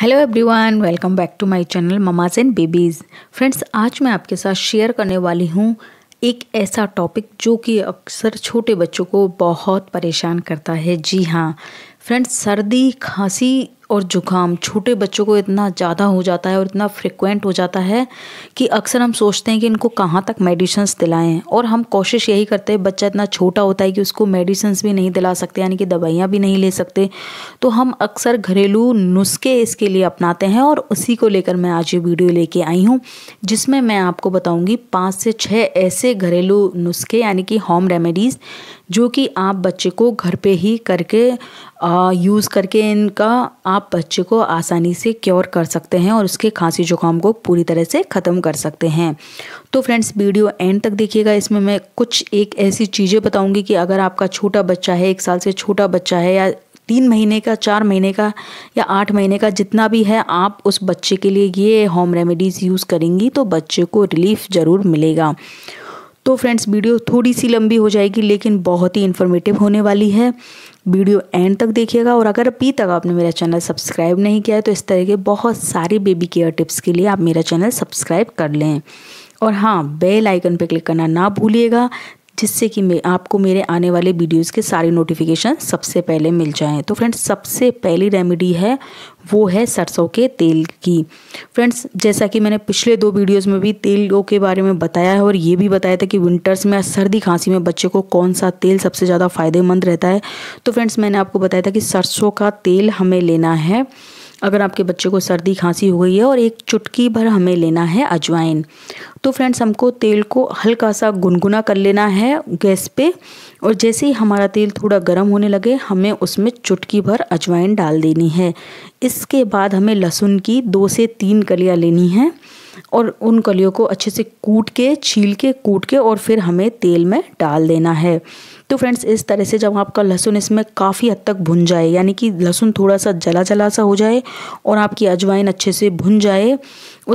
hello everyone welcome back to my channel mamas and babies friends आज मैं आपके साथ शेयर करने वाली हूँ एक ऐसा टॉपिक जो कि अक्सर छोटे बच्चों को बहुत परेशान करता है जी हाँ फ्रेंड्स सर्दी खांसी और जुकाम छोटे बच्चों को इतना ज़्यादा हो जाता है और इतना फ्रिक्वेंट हो जाता है कि अक्सर हम सोचते हैं कि इनको कहाँ तक मेडिसन्स दिलाएं और हम कोशिश यही करते हैं बच्चा इतना छोटा होता है कि उसको मेडिसन्स भी नहीं दिला सकते यानी कि दवाइयाँ भी नहीं ले सकते तो हम अक्सर घरेलू नुस्खे इसके लिए अपनाते हैं और उसी को लेकर मैं आज ये वीडियो लेके आई हूँ जिसमें मैं आपको बताऊँगी पाँच से छः ऐसे घरेलू नुस्खे यानी कि होम रेमेडीज़ जो कि आप बच्चे को घर पे ही करके यूज़ करके इनका आप बच्चे को आसानी से क्योर कर सकते हैं और उसके खांसी जुकाम को पूरी तरह से ख़त्म कर सकते हैं तो फ्रेंड्स वीडियो एंड तक देखिएगा इसमें मैं कुछ एक ऐसी चीज़ें बताऊंगी कि अगर आपका छोटा बच्चा है एक साल से छोटा बच्चा है या तीन महीने का चार महीने का या आठ महीने का जितना भी है आप उस बच्चे के लिए ये होम रेमेडीज़ यूज़ करेंगी तो बच्चे को रिलीफ ज़रूर मिलेगा तो फ्रेंड्स वीडियो थोड़ी सी लंबी हो जाएगी लेकिन बहुत ही इन्फॉर्मेटिव होने वाली है वीडियो एंड तक देखिएगा और अगर अभी तक आपने मेरा चैनल सब्सक्राइब नहीं किया है तो इस तरह के बहुत सारे बेबी केयर टिप्स के लिए आप मेरा चैनल सब्सक्राइब कर लें और हाँ बेल आइकन पर क्लिक करना ना भूलिएगा जिससे कि मैं आपको मेरे आने वाले वीडियोज़ के सारे नोटिफिकेशन सबसे पहले मिल जाएँ तो फ्रेंड्स सबसे पहली रेमेडी है वो है सरसों के तेल की फ्रेंड्स जैसा कि मैंने पिछले दो वीडियोस में भी तेलों के बारे में बताया है और ये भी बताया था कि विंटर्स में सर्दी खांसी में बच्चे को कौन सा तेल सबसे ज़्यादा फ़ायदेमंद रहता है तो फ्रेंड्स मैंने आपको बताया था कि सरसों का तेल हमें लेना है अगर आपके बच्चे को सर्दी खांसी हो गई है और एक चुटकी भर हमें लेना है अजवाइन तो फ्रेंड्स हमको तेल को हल्का सा गुनगुना कर लेना है गैस पे और जैसे ही हमारा तेल थोड़ा गर्म होने लगे हमें उसमें चुटकी भर अजवाइन डाल देनी है इसके बाद हमें लहसुन की दो से तीन कलियाँ लेनी है और उन कलियों को अच्छे से कूट के छील के कूट के और फिर हमें तेल में डाल देना है तो फ्रेंड्स इस तरह से जब आपका लहसुन इसमें काफ़ी हद तक भुन जाए यानी कि लहसुन थोड़ा सा जला जला सा हो जाए और आपकी अजवाइन अच्छे से भुन जाए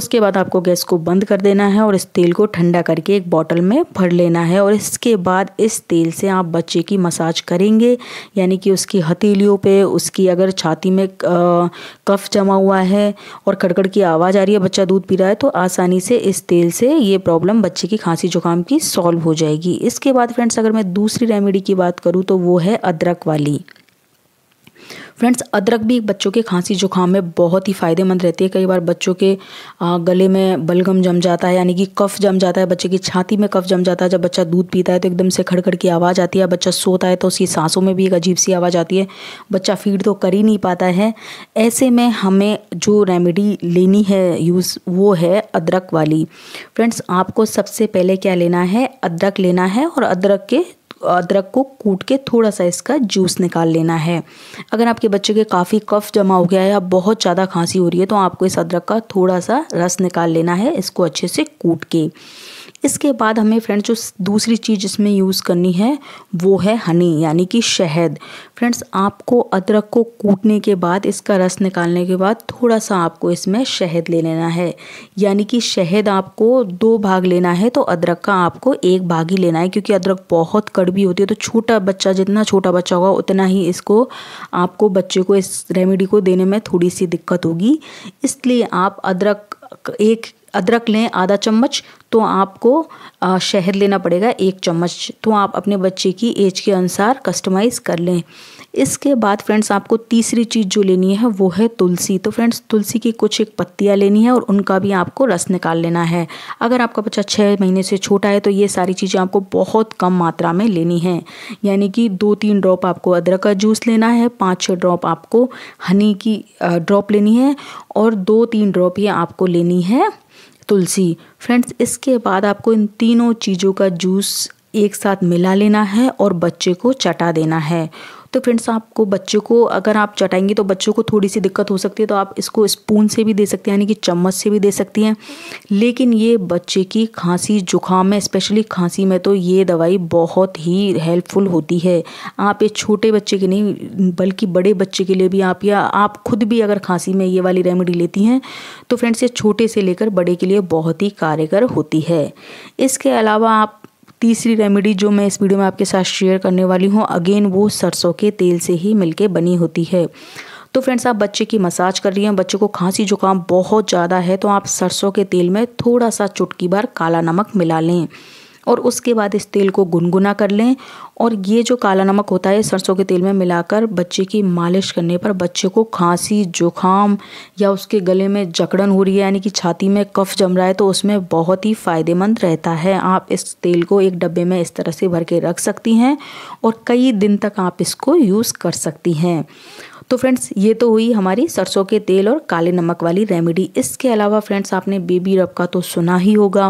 उसके बाद आपको गैस को बंद कर देना है और और इस तेल को ठंडा करके एक बॉटल में भर लेना है और इसके बाद इस तेल से आप बच्चे की मसाज करेंगे यानी कि उसकी हथेलियों पे उसकी अगर छाती में कफ जमा हुआ है और कड़कड़ की आवाज़ आ रही है बच्चा दूध पी रहा है तो आसानी से इस तेल से ये प्रॉब्लम बच्चे की खांसी जुकाम की सॉल्व हो जाएगी इसके बाद फ्रेंड्स अगर मैं दूसरी रेमेडी की बात करूँ तो वो है अदरक वाली फ्रेंड्स अदरक भी बच्चों के खांसी जुकाम में बहुत ही फ़ायदेमंद रहती है कई बार बच्चों के गले में बलगम जम जाता है यानी कि कफ़ जम जाता है बच्चे की छाती में कफ़ जम जाता है जब बच्चा दूध पीता है तो एकदम से खड़खड़ की आवाज़ आती है बच्चा सोता है तो उसकी सांसों में भी एक अजीब सी आवाज़ आती है बच्चा फीड तो कर ही नहीं पाता है ऐसे में हमें जो रेमेडी लेनी है यूज़ वो है अदरक वाली फ्रेंड्स आपको सबसे पहले क्या लेना है अदरक लेना है और अदरक के अदरक को कूट के थोड़ा सा इसका जूस निकाल लेना है अगर आपके बच्चे के काफ़ी कफ जमा हो गया है या बहुत ज़्यादा खांसी हो रही है तो आपको इस अदरक का थोड़ा सा रस निकाल लेना है इसको अच्छे से कूट के इसके बाद हमें फ्रेंड्स जो दूसरी चीज़ इसमें यूज़ करनी है वो है हनी यानी कि शहद फ्रेंड्स आपको अदरक को कूटने के बाद इसका रस निकालने के बाद थोड़ा सा आपको इसमें शहद ले लेना है यानी कि शहद आपको दो भाग लेना है तो अदरक का आपको एक भाग ही लेना है क्योंकि अदरक बहुत कड़वी होती है तो छोटा बच्चा जितना छोटा बच्चा होगा उतना ही इसको आपको बच्चे को इस रेमेडी को देने में थोड़ी सी दिक्कत होगी इसलिए आप अदरक एक अदरक लें आधा चम्मच तो आपको शहद लेना पड़ेगा एक चम्मच तो आप अपने बच्चे की एज के अनुसार कस्टमाइज़ कर लें इसके बाद फ्रेंड्स आपको तीसरी चीज़ जो लेनी है वो है तुलसी तो फ्रेंड्स तुलसी की कुछ एक पत्तियाँ लेनी है और उनका भी आपको रस निकाल लेना है अगर आपका बच्चा छः महीने से छोटा है तो ये सारी चीज़ें आपको बहुत कम मात्रा में लेनी है यानी कि दो तीन ड्रॉप आपको अदरक का जूस लेना है पाँच छः ड्रॉप आपको हनी की ड्रॉप लेनी है और दो तीन ड्रॉप ये आपको लेनी है तुलसी फ्रेंड्स इसके बाद आपको इन तीनों चीज़ों का जूस एक साथ मिला लेना है और बच्चे को चटा देना है तो फ्रेंड्स आपको बच्चों को अगर आप चटाएंगे तो बच्चों को थोड़ी सी दिक्कत हो सकती है तो आप इसको स्पून से भी दे सकते हैं यानी कि चम्मच से भी दे सकती हैं लेकिन ये बच्चे की खांसी जुकाम में स्पेशली खांसी में तो ये दवाई बहुत ही हेल्पफुल होती है आप ये छोटे बच्चे के नहीं बल्कि बड़े बच्चे के लिए भी आप या आप खुद भी अगर खांसी में ये वाली रेमेडी लेती हैं तो फ्रेंड्स ये छोटे से लेकर बड़े के लिए बहुत ही कारगर होती है इसके अलावा आप तीसरी रेमेडी जो मैं इस वीडियो में आपके साथ शेयर करने वाली हूँ अगेन वो सरसों के तेल से ही मिलके बनी होती है तो फ्रेंड्स आप बच्चे की मसाज कर रही हैं बच्चे को खांसी जुकाम बहुत ज़्यादा है तो आप सरसों के तेल में थोड़ा सा चुटकी भर काला नमक मिला लें और उसके बाद इस तेल को गुनगुना कर लें और ये जो काला नमक होता है सरसों के तेल में मिलाकर बच्चे की मालिश करने पर बच्चे को खांसी जुखाम या उसके गले में जकड़न हो रही है यानी कि छाती में कफ जम रहा है तो उसमें बहुत ही फ़ायदेमंद रहता है आप इस तेल को एक डब्बे में इस तरह से भर के रख सकती हैं और कई दिन तक आप इसको यूज़ कर सकती हैं तो फ्रेंड्स ये तो हुई हमारी सरसों के तेल और काले नमक वाली रेमेडी इसके अलावा फ्रेंड्स आपने बेबी रब का तो सुना ही होगा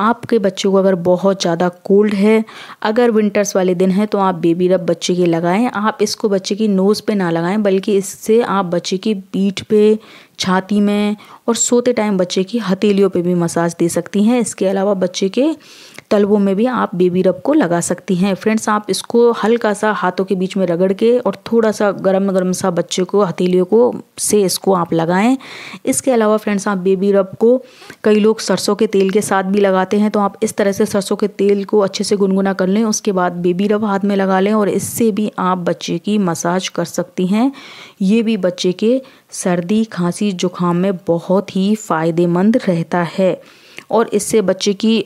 आपके बच्चे को अगर बहुत ज़्यादा कोल्ड है अगर विंटर्स वाले दिन हैं तो आप बेबी रब बच्चे के लगाएं आप इसको बच्चे की नोज़ पे ना लगाएं बल्कि इससे आप बच्चे की पीठ पे छाती में और सोते टाइम बच्चे की हथेलियों पे भी मसाज दे सकती हैं इसके अलावा बच्चे के तलवों में भी आप बेबी रब को लगा सकती हैं फ्रेंड्स आप इसको हल्का सा हाथों के बीच में रगड़ के और थोड़ा सा गर्म गर्म सा बच्चे को हथेलियों को से इसको आप लगाएं इसके अलावा फ्रेंड्स आप बेबी रब को कई लोग सरसों के तेल के साथ भी लगाते हैं तो आप इस तरह से सरसों के तेल को अच्छे से गुनगुना कर लें उसके बाद बेबी रब हाथ में लगा लें और इससे भी आप बच्चे की मसाज कर सकती हैं ये भी बच्चे के सर्दी खांसी जुकाम में बहुत ही फ़ायदेमंद रहता है और इससे बच्चे की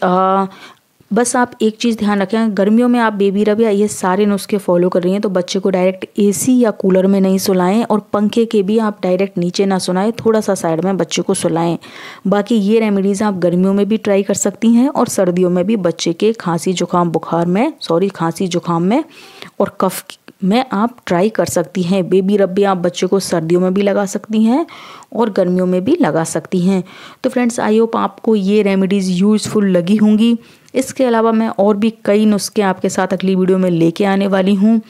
बस आप एक चीज़ ध्यान रखें गर्मियों में आप बेबी रब या ये सारे नुस्खे फॉलो कर रही हैं तो बच्चे को डायरेक्ट एसी या कूलर में नहीं सुलाएं और पंखे के भी आप डायरेक्ट नीचे ना सुनाएं थोड़ा सा साइड में बच्चे को सुलाएं बाकी ये रेमेडीज़ आप गर्मियों में भी ट्राई कर सकती हैं और सर्दियों में भी बच्चे के खांसी जुकाम बुखार में सॉरी खांसी जुकाम में और कफ में आप ट्राई कर सकती हैं बेबी रब भी आप बच्चे को सर्दियों में भी लगा सकती हैं और गर्मियों में भी लगा सकती हैं तो फ्रेंड्स आई होप आपको ये रेमेडीज़ यूज़फुल लगी होंगी इसके अलावा मैं और भी कई नुस्खे आपके साथ अगली वीडियो में लेके आने वाली हूँ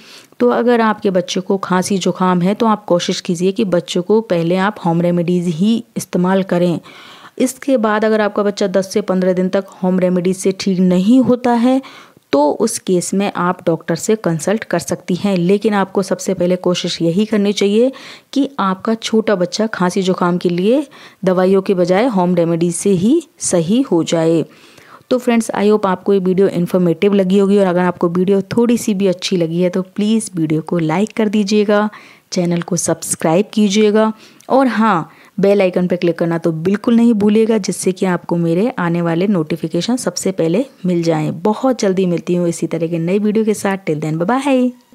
तो अगर आपके बच्चे को खांसी जुकाम है तो आप कोशिश कीजिए कि बच्चों को पहले आप होम रेमेडीज़ ही इस्तेमाल करें इसके बाद अगर आपका बच्चा 10 से 15 दिन तक होम रेमेडीज से ठीक नहीं होता है तो उस केस में आप डॉक्टर से कंसल्ट कर सकती हैं लेकिन आपको सबसे पहले कोशिश यही करनी चाहिए कि आपका छोटा बच्चा खांसी जुकाम के लिए दवाइयों के बजाय होम रेमेडीज से ही सही हो जाए तो फ्रेंड्स आई होप आपको ये वीडियो इन्फॉर्मेटिव लगी होगी और अगर आपको वीडियो थोड़ी सी भी अच्छी लगी है तो प्लीज़ वीडियो को लाइक कर दीजिएगा चैनल को सब्सक्राइब कीजिएगा और हाँ बेल आइकन पर क्लिक करना तो बिल्कुल नहीं भूलेगा जिससे कि आपको मेरे आने वाले नोटिफिकेशन सबसे पहले मिल जाएं बहुत जल्दी मिलती हूँ इसी तरह के नई वीडियो के साथ टिल देन बाय